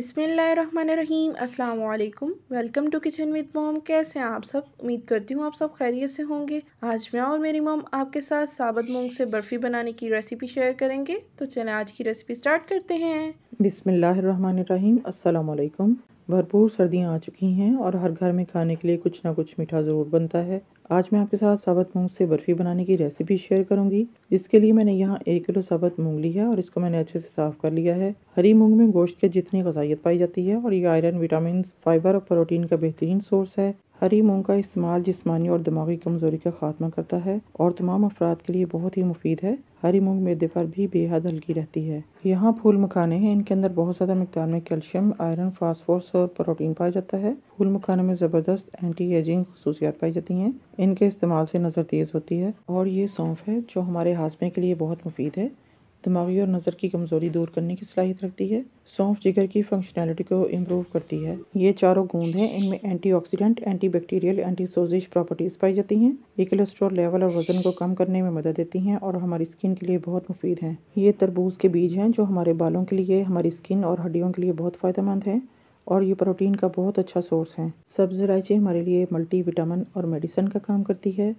बिसमीम अस्सलाम welcome to kitchen with मोम कैसे हैं आप सब उम्मीद करती हूँ आप सब खैरियत से होंगे आज मैं और मेरी मोम आपके साथ साबत मूंग से बर्फ़ी बनाने की रेसिपी शेयर करेंगे तो चलें आज की रेसिपी स्टार्ट करते हैं बिसमीम अस्सलाम वालेकुम भरपूर सर्दियाँ आ चुकी हैं और हर घर में खाने के लिए कुछ ना कुछ मीठा ज़रूर बनता है आज मैं आपके साथ साबत मूंग से बर्फ़ी बनाने की रेसिपी शेयर करूंगी जिसके लिए मैंने यहाँ एक किलो साबत मूंग ली है और इसको मैंने अच्छे से साफ कर लिया है हरी मूंग में गोश्त के जितनी गजाइत पाई जाती है और ये आयरन विटामिन फाइबर और प्रोटीन का बेहतरीन सोर्स है हरी मूंग का इस्तेमाल जिसमानी और दिमागी कमजोरी का खात्मा करता है और तमाम अफराद के लिए बहुत ही मुफीद है हरी मूंग मेदे पर भी बेहद हल्की रहती है यहाँ फूल मखाने हैं इनके अंदर बहुत ज़्यादा मकदार में कैल्शियम आयरन फास्फोरस और प्रोटीन पाया जाता है फूल मखाने में ज़बरदस्त एंटी एजिंग खसूसियात पाई जाती हैं इनके इस्तेमाल से नज़र तेज़ होती है और ये सौंफ है जो हमारे हाजमे के लिए बहुत मुफीद है दिमागी और नज़र की कमज़ोरी दूर करने की सलाहियत रखती है सौंफ जिगर की फंक्शनैलिटी को इम्प्रूव करती है ये चारों गूंद हैं इनमें एंटीऑक्सीडेंट, एंटीबैक्टीरियल, एंटी सोजिश प्रॉपर्टीज़ पाई जाती हैं ये कोलेस्ट्रॉल लेवल और वज़न को कम करने में मदद देती हैं और हमारी स्किन के लिए बहुत मुफीद हैं ये तरबूज के बीज हैं जो हमारे बालों के लिए हमारी स्किन और हड्डियों के लिए बहुत फ़ायदेमंद हैं और ये प्रोटीन का बहुत अच्छा सोर्स है सब्ज़ इलायची हमारे लिए मल्टी विटामिन और मेडिसन का काम करती है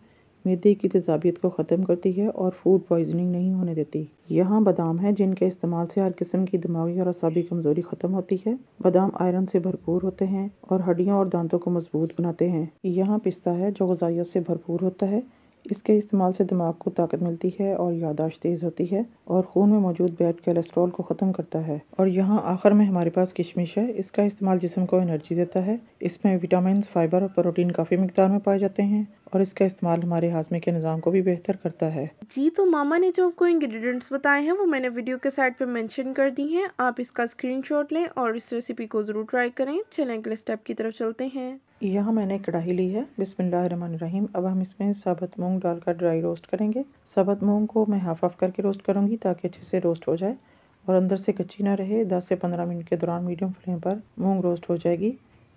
मैदे की तेजाबियत को ख़त्म करती है और फूड पॉइजनिंग नहीं होने देती यहाँ बादाम है जिनके इस्तेमाल से हर किस्म की दिमागी और असाबी कमज़ोरी ख़त्म होती है बादाम आयरन से भरपूर होते हैं और हड्डियों और दांतों को मजबूत बनाते हैं यहाँ पिस्ता है जो गजाइत से भरपूर होता है इसके इस्तेमाल से दिमाग को ताकत मिलती है और यादाश्त तेज़ होती है और खून में मौजूद बैड कोलेस्ट्रॉल को ख़त्म करता है और यहाँ आखिर में हमारे पास किशमिश है इसका इस्तेमाल जिसम को एनर्जी देता है इसमें विटामिन फाइबर और प्रोटीन काफ़ी मकदार में पाए जाते हैं और इसका इस्तेमाल हमारे हाजमे के निज़ाम को भी बेहतर करता है जी तो मामा ने जो आपको इंग्रेडिएंट्स बताए हैं वो मैंने वीडियो के साइड पे मेंशन कर दी हैं आप इसका स्क्रीनशॉट लें और इस रेसिपी को ज़रूर ट्राई करें चलें अगले स्टेप की तरफ चलते हैं यहाँ मैंने कढ़ाई ली है बिस्मिल्लाहिर्रहमानिर्रहीम अब हम इसमें साबत मूंग डालकर ड्राई रोस्ट करेंगे साबत मूंग को मैं हाफ हाफ करके रोस्ट करूँगी ताकि अच्छे से रोस्ट हो जाए और अंदर से कच्ची ना रहे दस से पंद्रह मिनट के दौरान मीडियम फ्लेम पर मूंग रोस्ट हो जाएगी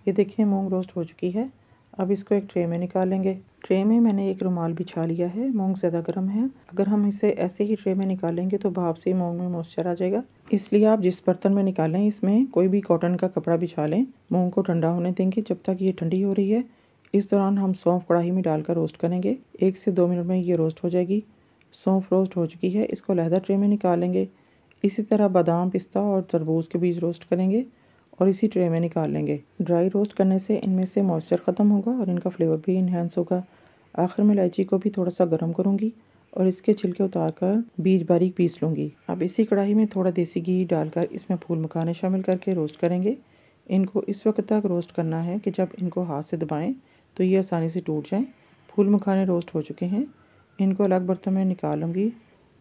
ये देखिए मूंग रोस्ट हो चुकी है अब इसको एक ट्रे में निकालेंगे ट्रे में मैंने एक रुमाल बिछा लिया है मूंग ज़्यादा गर्म है अगर हम इसे ऐसे ही ट्रे में निकालेंगे तो भाप से मूंग में मॉइस्चर आ जाएगा इसलिए आप जिस बर्तन में निकालें इसमें कोई भी कॉटन का कपड़ा बिछा लें मूंग को ठंडा होने देंगे जब तक ये ठंडी हो रही है इस दौरान हम सौंफ कढ़ाई में डालकर रोस्ट करेंगे एक से दो मिनट में ये रोस्ट हो जाएगी सौंफ रोस्ट हो चुकी है इसको लहदा ट्रे में निकालेंगे इसी तरह बादाम पिस्ता और तरबूज के बीज रोस्ट करेंगे और इसी ट्रे में निकाल लेंगे ड्राई रोस्ट करने से इनमें से मॉइस्चर ख़त्म होगा और इनका फ्लेवर भी इन्हेंस होगा आखिर में इलायची को भी थोड़ा सा गर्म करूँगी और इसके छिलके उतार कर बीज बारीक पीस लूँगी अब इसी कढ़ाई में थोड़ा देसी घी डालकर इसमें फूल मखाने शामिल करके रोस्ट करेंगे इनको इस वक्त तक रोस्ट करना है कि जब इनको हाथ से दबाएं तो ये आसानी से टूट जाएं फूल मखाने रोस्ट हो चुके हैं इनको अलग बर्तन में निकालूँगी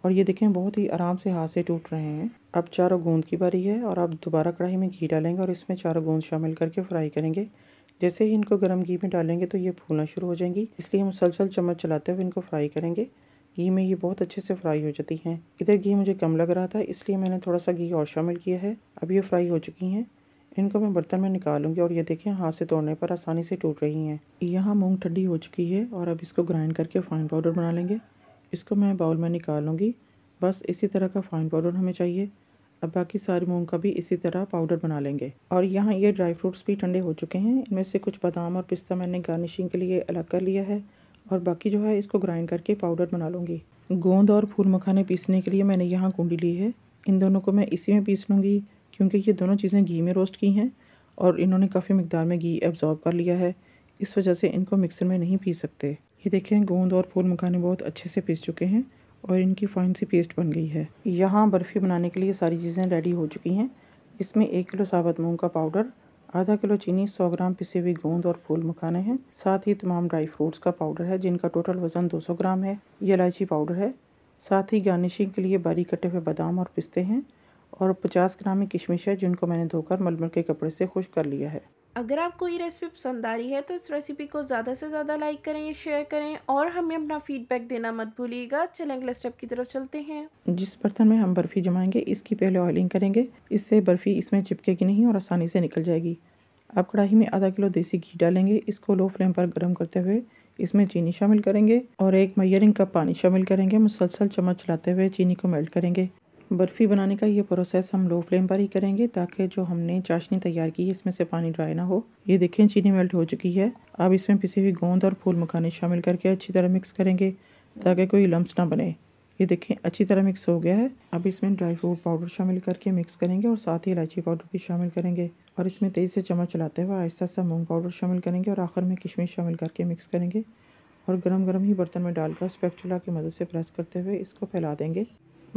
और ये देखें बहुत ही आराम से हाथ से टूट रहे हैं अब चारों गोंद की बारी है और आप दोबारा कढ़ाई में घी डालेंगे और इसमें चारों गोंद शामिल करके फ्राई करेंगे जैसे ही इनको गर्म घी में डालेंगे तो ये फूलना शुरू हो जाएंगी इसलिए मुसलसल चम्मच चलाते हुए इनको फ्राई करेंगे घी में ये बहुत अच्छे से फ्राई हो जाती हैं इधर घी मुझे कम लग रहा था इसलिए मैंने थोड़ा सा घी और शामिल किया है अब ये फ्राई हो चुकी हैं इनको मैं बर्तन में निकालूंगी और ये देखें हाथ से तोड़ने पर आसानी से टूट रही हैं यहाँ मूंग ठंडी हो चुकी है और अब इसको ग्राइंड करके फाइन पाउडर बना लेंगे इसको मैं बाउल में निकाल लूँगी बस इसी तरह का फाइन पाउडर हमें चाहिए अब बाकी सारे मूंग का भी इसी तरह पाउडर बना लेंगे और यहाँ ये ड्राई फ्रूट्स भी ठंडे हो चुके हैं इनमें से कुछ बादाम और पिस्ता मैंने गार्निशिंग के लिए अलग कर लिया है और बाकी जो है इसको ग्राइंड करके पाउडर बना लूँगी गोंद और फूल मखाने पीसने के लिए मैंने यहाँ कुंडी ली है इन दोनों को मैं इसी में पीस लूँगी क्योंकि ये दोनों चीज़ें घी में रोस्ट की हैं और इन्होंने काफ़ी मकदार में घी एब्ज़ॉर्ब कर लिया है इस वजह से इनको मिक्सर में नहीं पीस सकते ये देखें गोंद और फूल मखाने बहुत अच्छे से पीस चुके हैं और इनकी फाइन सी पेस्ट बन गई है यहाँ बर्फ़ी बनाने के लिए सारी चीज़ें रेडी हो चुकी हैं इसमें एक किलो साबत मूंग का पाउडर आधा किलो चीनी सौ ग्राम पिसे हुए गोंद और फूल मखाने हैं साथ ही तमाम ड्राई फ्रूट्स का पाउडर है जिनका टोटल वज़न दो ग्राम है ये इलायची पाउडर है साथ ही गार्निशिंग के लिए बारीक कटे हुए बादाम और पिस्ते हैं और 50 ग्राम की किशमिश है जिनको मैंने धोकर मलमल के कपड़े से खुश कर लिया है अगर आपको ये रेसिपी पसंद आ रही है तो इस रेसिपी को ज़्यादा से ज़्यादा लाइक करें शेयर करें और हमें अपना फीडबैक देना मत भूलिएगा चलें अगले स्टेप की तरफ चलते हैं जिस बर्तन में हम बर्फ़ी जमाएंगे इसकी पहले ऑयलिंग करेंगे इससे बर्फ़ी इसमें चिपकेगी नहीं और आसानी से निकल जाएगी आप कढ़ाई में आधा किलो देसी घी डालेंगे इसको लो फ्लेम पर गर्म करते हुए इसमें चीनी शामिल करेंगे और एक मैयरिंग कप पानी शामिल करेंगे मुसलसल चम्मच चलाते हुए चीनी को मेल्ट करेंगे बर्फ़ी बनाने का ये प्रोसेस हम लो फ्लेम पर ही करेंगे ताकि जो हमने चाशनी तैयार की है इसमें से पानी ड्राई ना हो ये देखें चीनी मेल्ट हो चुकी है अब इसमें पिसी हुई गोंद और फूल मखाने शामिल करके अच्छी तरह मिक्स करेंगे ताकि कोई लम्स ना बने ये देखें अच्छी तरह मिक्स हो गया है अब इसमें ड्राई फ्रूट पाउडर शामिल करके मिक्स करेंगे और साथ ही इलायची पाउडर भी शामिल करेंगे और इसमें तेज़ से चम्मच चलाते हुए आहिस्ता आहिस्ता मूंग पाउडर शामिल करेंगे और आखिर में किशमिश शामिल करके मिक्स करेंगे और गरम गरम ही बर्तन में डालकर स्पेक्चुला की मदद से प्रेस करते हुए इसको फैला देंगे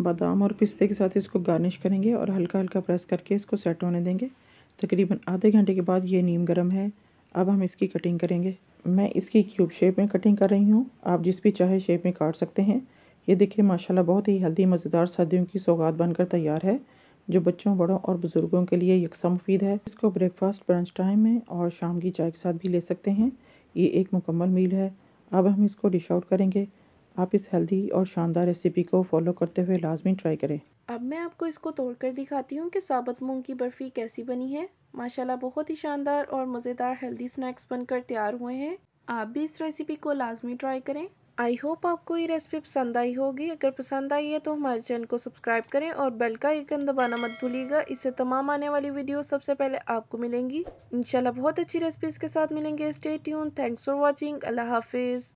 बादाम और पिस्ते के साथ इसको गार्निश करेंगे और हल्का हल्का प्रेस करके इसको सेट होने देंगे तकरीबन आधे घंटे के बाद ये नीम गर्म है अब हम इसकी कटिंग करेंगे मैं इसकी क्यूब शेप में कटिंग कर रही हूँ आप जिस भी चाहे शेप में काट सकते हैं ये देखिए माशाल्लाह बहुत ही हेल्दी मज़ेदार सर्दियों की सौगात बनकर तैयार है जो बच्चों बड़ों और बुज़ुर्गों के लिए यकसा मुफीद है इसको ब्रेकफास्ट ब्रंच टाइम में और शाम की चाय के साथ भी ले सकते हैं ये एक मुकम्मल मील है अब हम इसको डिश आउट करेंगे आप इस हेल्दी और शानदार रेसिपी को फॉलो करते हुए लाजमी ट्राई करें अब मैं आपको इसको तोड़ कर दिखाती हूँ कि साबत मूंग की बर्फ़ी कैसी बनी है माशाल्लाह बहुत ही शानदार और मज़ेदार हेल्दी स्नैक्स बनकर तैयार हुए हैं आप भी इस रेसिपी को लाजमी ट्राई करें आई होप आपको ये रेसिपी पसंद आई होगी अगर पसंद आई है तो हमारे चैनल को सब्सक्राइब करें और बेल का आइकन दबाना मत भूलिएगा इससे तमाम आने वाली वीडियो सबसे पहले आपको मिलेंगी इंशाल्लाह बहुत अच्छी रेसिपीज़ के साथ मिलेंगे stay tune thanks for watching अल्लाह हाफिज़